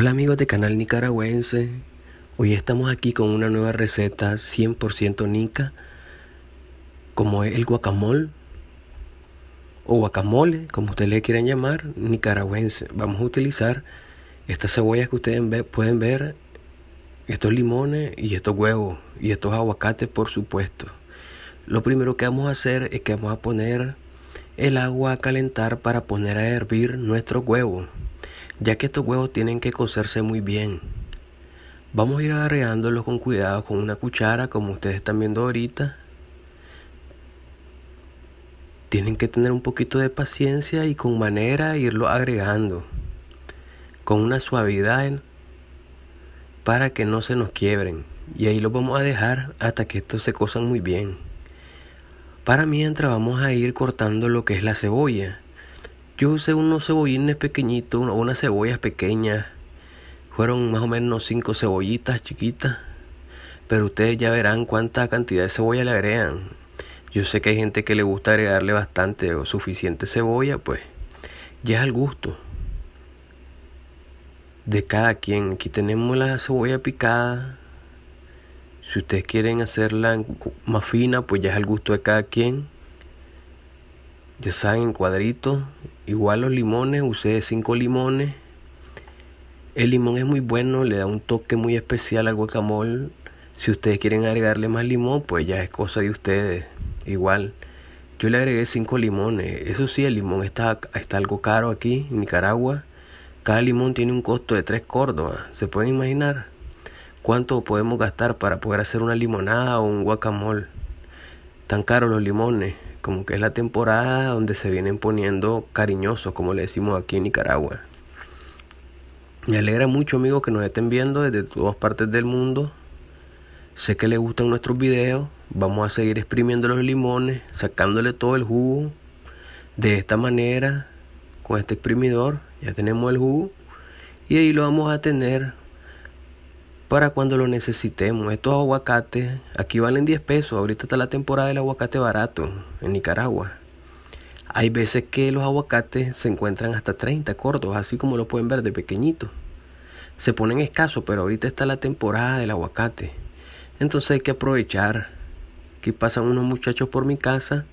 Hola amigos de Canal Nicaragüense, hoy estamos aquí con una nueva receta 100% nica, como es el guacamole o guacamole, como ustedes le quieran llamar, nicaragüense. Vamos a utilizar estas cebollas que ustedes pueden ver, estos limones y estos huevos y estos aguacates por supuesto. Lo primero que vamos a hacer es que vamos a poner el agua a calentar para poner a hervir nuestro huevo ya que estos huevos tienen que cocerse muy bien. Vamos a ir agregándolos con cuidado con una cuchara, como ustedes están viendo ahorita. Tienen que tener un poquito de paciencia y con manera irlo agregando, con una suavidad para que no se nos quiebren. Y ahí los vamos a dejar hasta que estos se cosan muy bien. Para mientras vamos a ir cortando lo que es la cebolla. Yo usé unos cebollines pequeñitos, unas cebollas pequeñas. Fueron más o menos cinco cebollitas chiquitas. Pero ustedes ya verán cuánta cantidad de cebolla le agregan. Yo sé que hay gente que le gusta agregarle bastante o suficiente cebolla, pues ya es al gusto de cada quien. Aquí tenemos la cebolla picada. Si ustedes quieren hacerla más fina, pues ya es al gusto de cada quien. Ya saben, en cuadritos. Igual los limones, usé 5 limones. El limón es muy bueno, le da un toque muy especial al guacamole. Si ustedes quieren agregarle más limón, pues ya es cosa de ustedes. Igual, yo le agregué 5 limones. Eso sí, el limón está, está algo caro aquí en Nicaragua. Cada limón tiene un costo de 3 córdobas. ¿Se pueden imaginar cuánto podemos gastar para poder hacer una limonada o un guacamole? Tan caros los limones como que es la temporada donde se vienen poniendo cariñosos, como le decimos aquí en Nicaragua. Me alegra mucho, amigos, que nos estén viendo desde todas partes del mundo. Sé que les gustan nuestros videos. Vamos a seguir exprimiendo los limones, sacándole todo el jugo. De esta manera, con este exprimidor, ya tenemos el jugo. Y ahí lo vamos a tener para cuando lo necesitemos. Estos aguacates aquí valen 10 pesos. Ahorita está la temporada del aguacate barato en Nicaragua. Hay veces que los aguacates se encuentran hasta 30 cortos, así como lo pueden ver de pequeñito. Se ponen escasos, pero ahorita está la temporada del aguacate. Entonces hay que aprovechar. que pasan unos muchachos por mi casa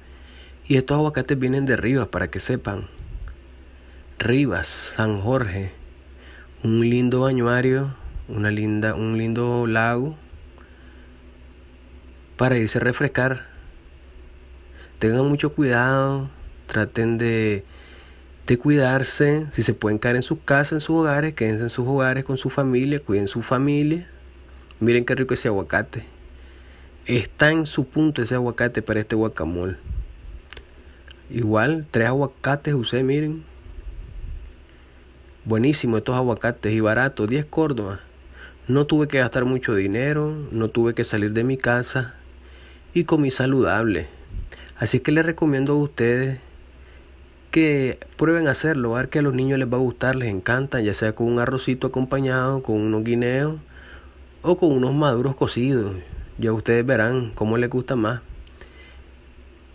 y estos aguacates vienen de Rivas, para que sepan. Rivas, San Jorge. Un lindo bañuario una linda, un lindo lago para irse a refrescar. Tengan mucho cuidado, traten de, de cuidarse, si se pueden caer en sus casas, en sus hogares, quédense en sus hogares con su familia, cuiden su familia. Miren qué rico ese aguacate. Está en su punto ese aguacate para este guacamole. Igual, tres aguacates Ustedes miren. Buenísimo estos aguacates y baratos, 10 córdobas. No tuve que gastar mucho dinero, no tuve que salir de mi casa y comí saludable. Así que les recomiendo a ustedes que prueben hacerlo, a ver que a los niños les va a gustar, les encanta, ya sea con un arrocito acompañado, con unos guineos o con unos maduros cocidos. Ya ustedes verán cómo les gusta más.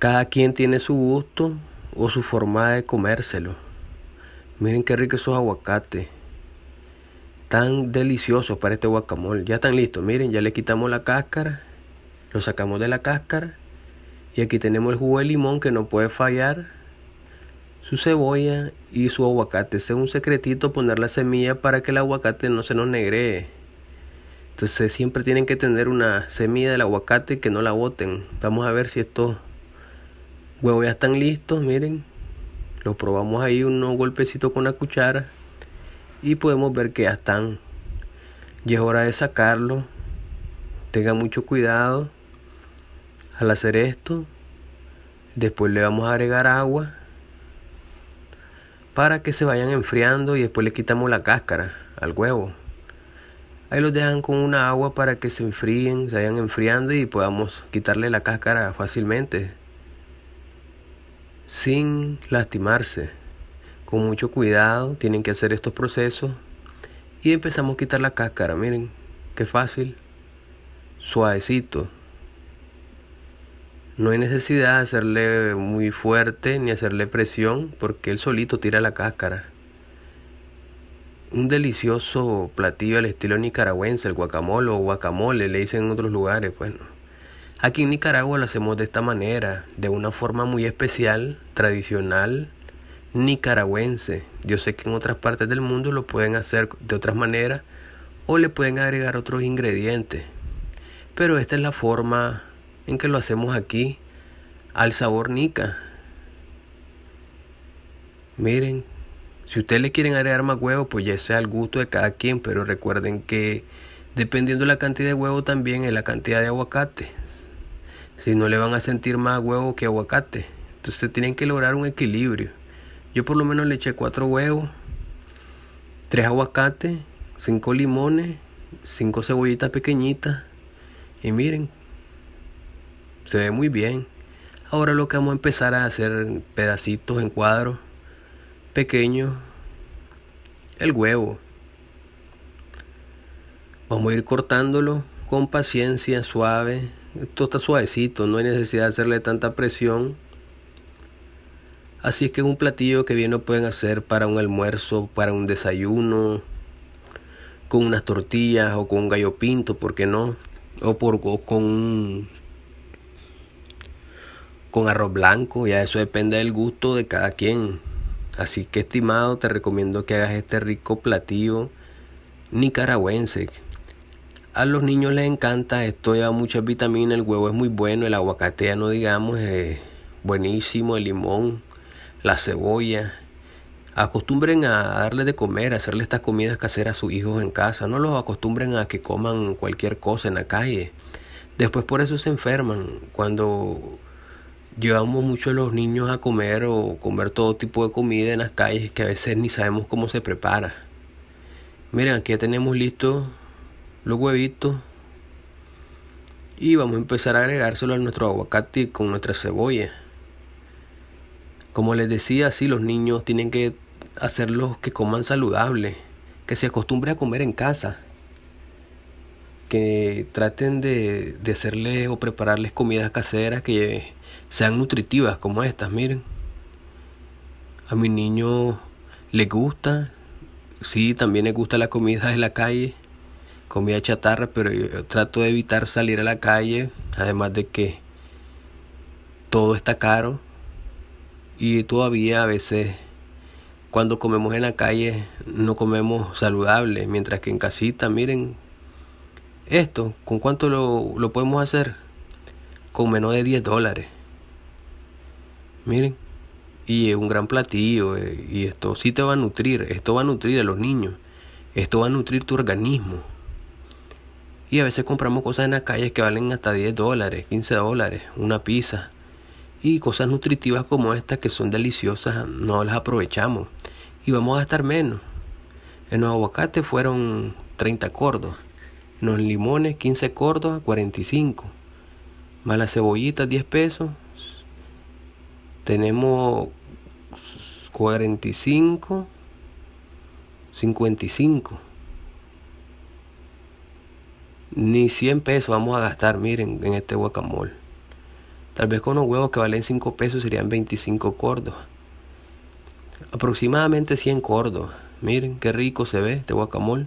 Cada quien tiene su gusto o su forma de comérselo. Miren qué rico esos aguacates tan deliciosos para este guacamole. Ya están listos, miren, ya le quitamos la cáscara, lo sacamos de la cáscara y aquí tenemos el jugo de limón que no puede fallar, su cebolla y su aguacate. es un secretito poner la semilla para que el aguacate no se nos negre Entonces siempre tienen que tener una semilla del aguacate que no la boten. Vamos a ver si estos huevos ya están listos, miren. Los probamos ahí unos golpecitos con la cuchara y podemos ver que ya están. Y es hora de sacarlo. Tenga mucho cuidado al hacer esto. Después le vamos a agregar agua para que se vayan enfriando y después le quitamos la cáscara al huevo. Ahí los dejan con una agua para que se enfríen, se vayan enfriando y podamos quitarle la cáscara fácilmente sin lastimarse con mucho cuidado tienen que hacer estos procesos y empezamos a quitar la cáscara, miren, qué fácil, suavecito. No hay necesidad de hacerle muy fuerte ni hacerle presión porque él solito tira la cáscara. Un delicioso platillo al estilo nicaragüense, el guacamole o guacamole, le dicen en otros lugares. Bueno, pues, aquí en Nicaragua lo hacemos de esta manera, de una forma muy especial, tradicional nicaragüense. Yo sé que en otras partes del mundo lo pueden hacer de otras maneras o le pueden agregar otros ingredientes. Pero esta es la forma en que lo hacemos aquí al sabor nica. Miren, si ustedes le quieren agregar más huevo, pues ya sea al gusto de cada quien, pero recuerden que dependiendo la cantidad de huevo también es la cantidad de aguacate. Si no le van a sentir más huevo que aguacate. Entonces tienen que lograr un equilibrio. Yo por lo menos le eché cuatro huevos, tres aguacates, cinco limones, cinco cebollitas pequeñitas. Y miren, se ve muy bien. Ahora lo que vamos a empezar a hacer pedacitos en cuadros pequeños. El huevo. Vamos a ir cortándolo con paciencia, suave. Esto está suavecito, no hay necesidad de hacerle tanta presión. Así es que es un platillo que bien lo pueden hacer para un almuerzo, para un desayuno, con unas tortillas o con un gallo pinto, ¿por qué no? O, por, con con arroz blanco, ya eso depende del gusto de cada quien. Así que estimado, te recomiendo que hagas este rico platillo nicaragüense. A los niños les encanta, esto lleva muchas vitaminas, el huevo es muy bueno, el aguacate no digamos, es buenísimo, el limón, la cebolla. Acostumbren a darle de comer, a hacerle estas comidas caseras a sus hijos en casa. No los acostumbren a que coman cualquier cosa en la calle. Después por eso se enferman. Cuando llevamos mucho a los niños a comer o comer todo tipo de comida en las calles que a veces ni sabemos cómo se prepara. Miren, aquí ya tenemos listos los huevitos. Y vamos a empezar a agregárselo a nuestro aguacate con nuestra cebolla. Como les decía, sí, los niños tienen que hacerlos que coman saludable, que se acostumbre a comer en casa, que traten de, hacerles o prepararles comidas caseras que sean nutritivas como estas, miren. A mi niño le gusta, sí, también le gusta la comida de la calle, comida chatarra, pero yo trato de evitar salir a la calle, además de que todo está caro y todavía a veces cuando comemos en la calle no comemos saludable, mientras que en casita, miren, esto, ¿con cuánto lo, podemos hacer? Con menos de 10 dólares. Miren, y es un gran platillo, eh, y esto sí te va a nutrir, esto va a nutrir a los niños, esto va a nutrir tu organismo. Y a veces compramos cosas en la calle que valen hasta 10 dólares, 15 dólares, una pizza y cosas nutritivas como estas que son deliciosas no las aprovechamos y vamos a gastar menos. En los aguacates fueron 30 cordos, en los limones 15 cordos 45, más las cebollitas 10 pesos. Tenemos 45, 55. Ni 100 pesos vamos a gastar, miren, en este guacamole. Tal vez con unos huevos que valen 5 pesos serían 25 cordos. Aproximadamente 100 cordos. Miren qué rico se ve este guacamole.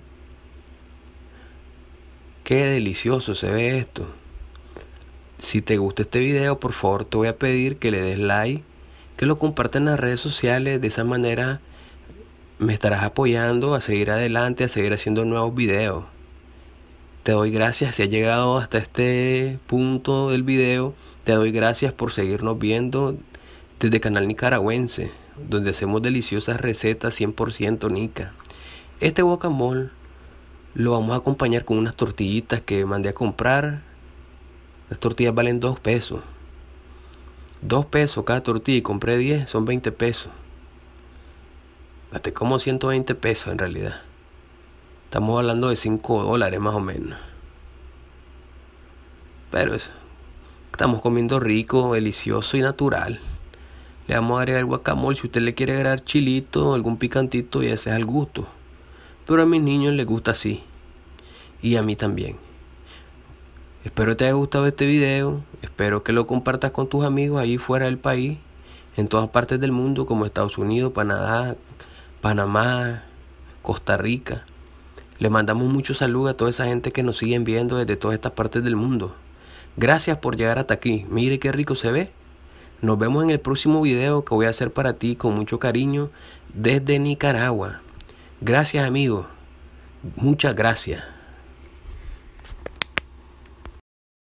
Qué delicioso se ve esto. Si te gusta este video, por favor te voy a pedir que le des like, que lo compartas en las redes sociales. De esa manera me estarás apoyando a seguir adelante, a seguir haciendo nuevos videos. Te doy gracias si has llegado hasta este punto del video. Te doy gracias por seguirnos viendo desde Canal Nicaragüense, donde hacemos deliciosas recetas 100% nica. Este guacamole lo vamos a acompañar con unas tortillitas que mandé a comprar. Las tortillas valen 2 pesos. 2 pesos cada tortilla y compré 10, son 20 pesos. Gasté como 120 pesos en realidad. Estamos hablando de 5 dólares más o menos. Pero eso. Estamos comiendo rico, delicioso y natural. Le vamos a agregar guacamole. Si usted le quiere agregar chilito, algún picantito, y ese es al gusto. Pero a mis niños les gusta así. Y a mí también. Espero te haya gustado este video. Espero que lo compartas con tus amigos ahí fuera del país. En todas partes del mundo, como Estados Unidos, Panadá Panamá, Costa Rica. Le mandamos mucho saludo a toda esa gente que nos siguen viendo desde todas estas partes del mundo. Gracias por llegar hasta aquí. Mire qué rico se ve. Nos vemos en el próximo video que voy a hacer para ti con mucho cariño desde Nicaragua. Gracias amigo. Muchas gracias.